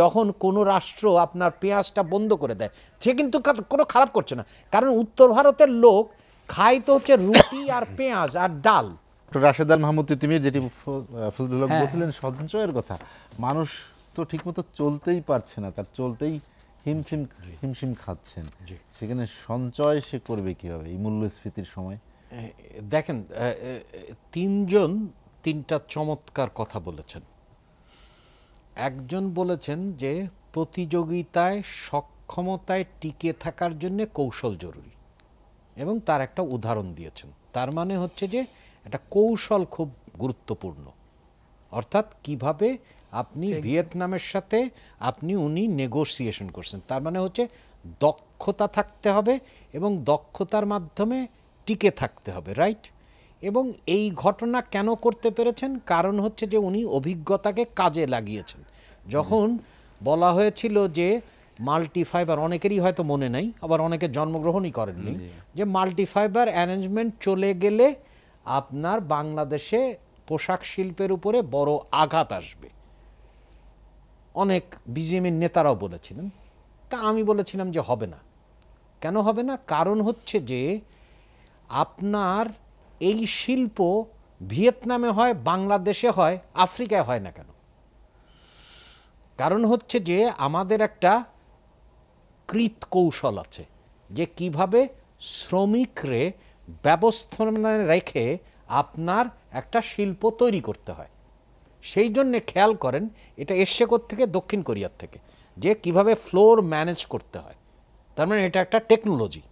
যখন কোনো রাষ্ট্র আপনার পেঁয়াজটা বন্ধ করে দেয় সে কিন্তু কোনো খারাপ করছে না কারণ উত্তর ভারতের লোক খায় তো হচ্ছে রুটি আর পেঁয়াজ আর ডাল রাশেদ আল মাহমুদ তিমির যেটি ফজলুল হ্যাঁ। বলছিলেন সঞ্চয়ের কথা মানুষ তো ঠিকমতো চলতেই পারছে না তার চলতেই হিমশিম হিমশিম খাচ্ছেন সেখানে সঞ্চয় সে করবে কিভাবে এই মূল্যস্ফীতির সময় দেখেন তিনজন তিনটা চমৎকার কথা বলেছেন একজন বলেছেন যে প্রতিযোগিতায় সক্ষমতায় টিকে থাকার জন্য কৌশল জরুরি এবং তার একটা উদাহরণ দিয়েছেন তার মানে হচ্ছে যে একটা কৌশল খুব গুরুত্বপূর্ণ অর্থাৎ কিভাবে আপনি ভিয়েতনামের সাথে আপনি উনি নেগোসিয়েশন করছেন তার মানে হচ্ছে দক্ষতা থাকতে হবে এবং দক্ষতার মাধ্যমে টিকে থাকতে হবে রাইট এবং এই ঘটনা কেন করতে পেরেছেন কারণ হচ্ছে যে উনি অভিজ্ঞতাকে কাজে লাগিয়েছেন যখন বলা হয়েছিল যে মাল্টি ফাইবার অনেকেরই হয়তো মনে নাই আবার অনেকে জন্মগ্রহণই করেননি যে মাল্টি ফাইবার অ্যারেঞ্জমেন্ট চলে গেলে আপনার বাংলাদেশে পোশাক শিল্পের উপরে বড় আঘাত আসবে অনেক বিজেপির নেতারাও বলেছিলেন তা আমি বলেছিলাম যে হবে না কেন হবে না কারণ হচ্ছে যে আপনার এই শিল্প ভিয়েতনামে হয় বাংলাদেশে হয় আফ্রিকায় হয় না কেন কারণ হচ্ছে যে আমাদের একটা কৃত কৌশল আছে যে কিভাবে শ্রমিকরে ব্যবস্থাপনায় রেখে আপনার একটা শিল্প তৈরি করতে হয় সেই জন্যে খেয়াল করেন এটা এসছে থেকে দক্ষিণ কোরিয়ার থেকে যে কিভাবে ফ্লোর ম্যানেজ করতে হয় তার মানে এটা একটা টেকনোলজি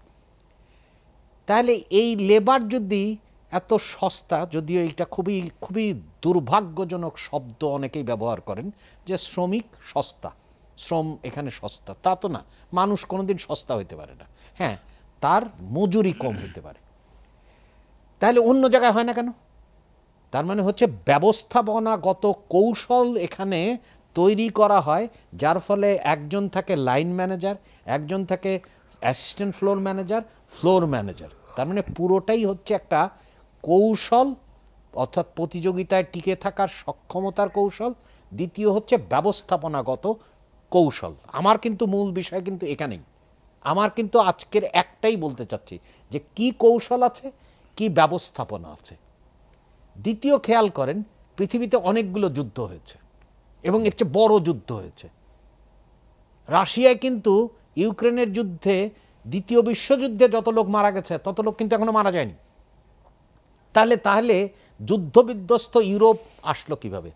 তাহলে এই লেবার যদি এত সস্তা যদিও এটা খুবই খুবই দুর্ভাগ্যজনক শব্দ অনেকেই ব্যবহার করেন যে শ্রমিক সস্তা শ্রম এখানে সস্তা তা তো না মানুষ কোনোদিন সস্তা হইতে পারে না হ্যাঁ তার মজুরি কম হইতে পারে তাহলে অন্য জায়গায় হয় না কেন তার মানে হচ্ছে ব্যবস্থাপনাগত কৌশল এখানে তৈরি করা হয় যার ফলে একজন থাকে লাইন ম্যানেজার একজন থাকে assistant floor manager floor manager তার মানে পুরোটাই হচ্ছে একটা কৌশল অর্থাৎ প্রতিযোগিতায় টিকে থাকার সক্ষমতার কৌশল দ্বিতীয় হচ্ছে ব্যবস্থাপনাগত কৌশল আমার কিন্তু মূল বিষয় কিন্তু এখানেই আমার কিন্তু আজকের একটাই বলতে চাচ্ছি যে কি কৌশল আছে কি ব্যবস্থাপনা আছে দ্বিতীয় খেয়াল করেন পৃথিবীতে অনেকগুলো যুদ্ধ হয়েছে এবং এর চেয়ে বড় যুদ্ধ হয়েছে রাশিয়ায় কিন্তু ইউক্রেনের যুদ্ধে দ্বিতীয় বিশ্বযুদ্ধে যত লোক মারা গেছে তত লোক কিন্তু এখনও মারা যায়নি তাহলে তাহলে যুদ্ধবিধ্বস্ত ইউরোপ আসলো কিভাবে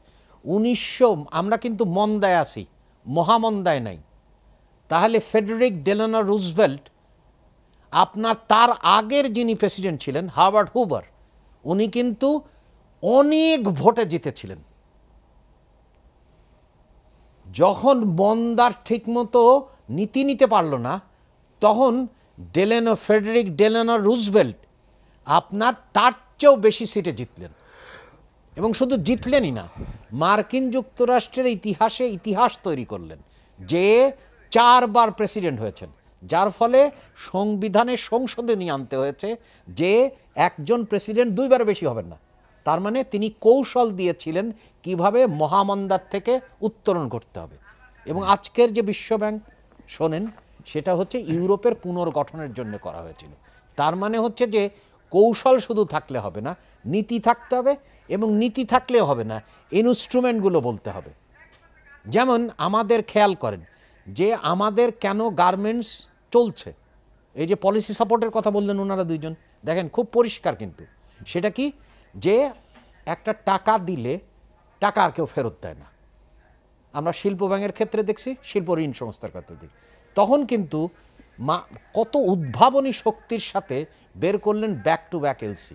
উনিশশো আমরা কিন্তু মন্দায় আছি মহামন্দায় নাই তাহলে ফেডারিক ডেলানা রুজভেল্ট আপনার তার আগের যিনি প্রেসিডেন্ট ছিলেন হাওয়ার্ড হুবার উনি কিন্তু অনেক ভোটে জিতেছিলেন যখন মন্দার ঠিকমতো নীতি নিতে পারল না তখন ডেলেনো ফেডারিক ডেলেনো রুজভেল্ট আপনার তার চেয়েও বেশি সিটে জিতলেন এবং শুধু জিতলেনই না মার্কিন যুক্তরাষ্ট্রের ইতিহাসে ইতিহাস তৈরি করলেন যে চারবার প্রেসিডেন্ট হয়েছেন যার ফলে সংবিধানে সংসদে নিয়ে আনতে হয়েছে যে একজন প্রেসিডেন্ট দুইবার বেশি হবেন না তার মানে তিনি কৌশল দিয়েছিলেন কিভাবে মহামন্দার থেকে উত্তরণ করতে হবে এবং আজকের যে বিশ্বব্যাংক শোনেন সেটা হচ্ছে ইউরোপের পুনর্গঠনের জন্য করা হয়েছিল তার মানে হচ্ছে যে কৌশল শুধু থাকলে হবে না নীতি থাকতে হবে এবং নীতি থাকলেও হবে না ইনস্ট্রুমেন্টগুলো বলতে হবে যেমন আমাদের খেয়াল করেন যে আমাদের কেন গার্মেন্টস চলছে এই যে পলিসি সাপোর্টের কথা বললেন ওনারা দুইজন দেখেন খুব পরিষ্কার কিন্তু সেটা কি যে একটা টাকা দিলে টাকা আর কেউ ফেরত দেয় না আমরা শিল্প ব্যাংকের ক্ষেত্রে দেখছি শিল্প ঋণ সংস্থার ক্ষেত্রে দেখি তখন কিন্তু মা কত উদ্ভাবনী শক্তির সাথে বের করলেন ব্যাক টু ব্যাক এলসি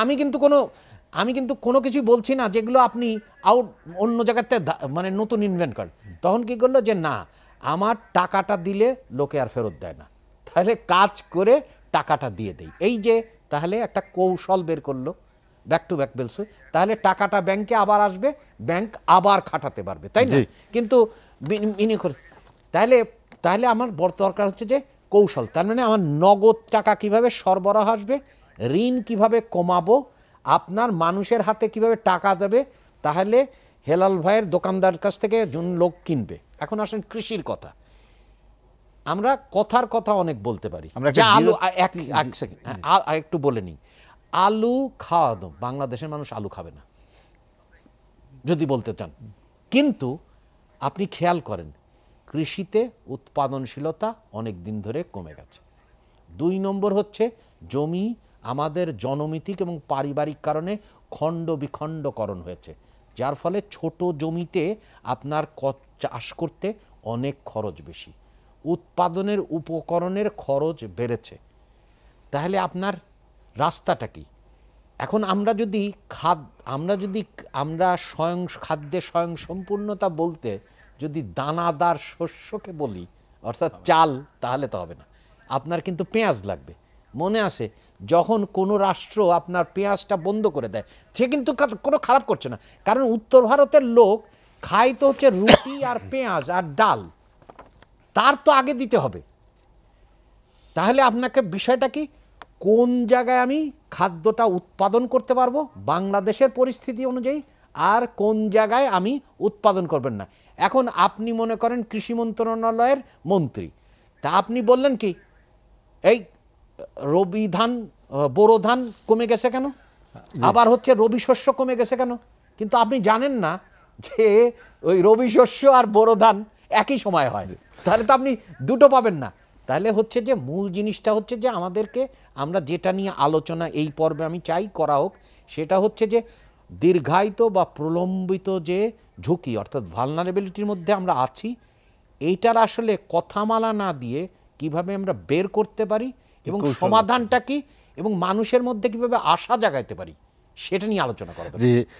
আমি কিন্তু কোনো আমি কিন্তু কোনো কিছু বলছি না যেগুলো আপনি আউট অন্য জায়গাতে মানে নতুন ইনভেন্ট করেন তখন কি করলো যে না আমার টাকাটা দিলে লোকে আর ফেরত দেয় না তাহলে কাজ করে টাকাটা দিয়ে দেয় এই যে তাহলে একটা কৌশল বের করলো ব্যাক টু ব্যাক বেলসু তাহলে টাকাটা ব্যাংকে আবার আসবে ব্যাংক আবার খাটাতে পারবে তাই না কিন্তু করে তাহলে তাহলে আমার বড় দরকার হচ্ছে যে কৌশল তার মানে আমার নগদ টাকা কিভাবে সরবরাহ আসবে ঋণ কিভাবে কমাবো আপনার মানুষের হাতে কিভাবে টাকা দেবে তাহলে হেলাল ভাইয়ের দোকানদার কাছ থেকে জন লোক কিনবে এখন আসেন কৃষির কথা আমরা কথার কথা অনেক বলতে পারি আলু এক সেকেন্ড একটু বলে নিই আলু খাওয়া বাংলাদেশের মানুষ আলু খাবে না যদি বলতে চান কিন্তু আপনি খেয়াল করেন কৃষিতে উৎপাদনশীলতা অনেক দিন ধরে কমে গেছে দুই নম্বর হচ্ছে জমি আমাদের জনমিতিক এবং পারিবারিক কারণে খণ্ড বিখণ্ডকরণ হয়েছে যার ফলে ছোট জমিতে আপনার চাষ করতে অনেক খরচ বেশি উৎপাদনের উপকরণের খরচ বেড়েছে তাহলে আপনার রাস্তাটা কি এখন আমরা যদি খাদ আমরা যদি আমরা স্বয়ং খাদ্যে স্বয়ংসম্পূর্ণতা বলতে যদি দানাদার শস্যকে বলি অর্থাৎ চাল তাহলে তো হবে না আপনার কিন্তু পেঁয়াজ লাগবে মনে আছে যখন কোনো রাষ্ট্র আপনার পেঁয়াজটা বন্ধ করে দেয় সে কিন্তু কোনো খারাপ করছে না কারণ উত্তর ভারতের লোক খায় তো হচ্ছে রুটি আর পেঁয়াজ আর ডাল তার তো আগে দিতে হবে তাহলে আপনাকে বিষয়টা কি কোন জায়গায় আমি খাদ্যটা উৎপাদন করতে পারবো বাংলাদেশের পরিস্থিতি অনুযায়ী আর কোন জায়গায় আমি উৎপাদন করবেন না এখন আপনি মনে করেন কৃষি মন্ত্রণালয়ের মন্ত্রী তা আপনি বললেন কি এই রবি ধান বোরো ধান কমে গেছে কেন আবার হচ্ছে রবি শস্য কমে গেছে কেন কিন্তু আপনি জানেন না যে ওই রবি শস্য আর বোরো ধান একই সময় হয় তাহলে তো আপনি দুটো পাবেন না তাহলে হচ্ছে যে মূল জিনিসটা হচ্ছে যে আমাদেরকে আমরা যেটা নিয়ে আলোচনা এই পর্বে আমি চাই করা হোক সেটা হচ্ছে যে দীর্ঘায়িত বা প্রলম্বিত যে ঝুঁকি অর্থাৎ ভালনারেবিলিটির মধ্যে আমরা আছি এইটার আসলে কথামালা না দিয়ে কিভাবে আমরা বের করতে পারি এবং সমাধানটা কি এবং মানুষের মধ্যে কিভাবে আশা জাগাইতে পারি সেটা নিয়ে আলোচনা করা যে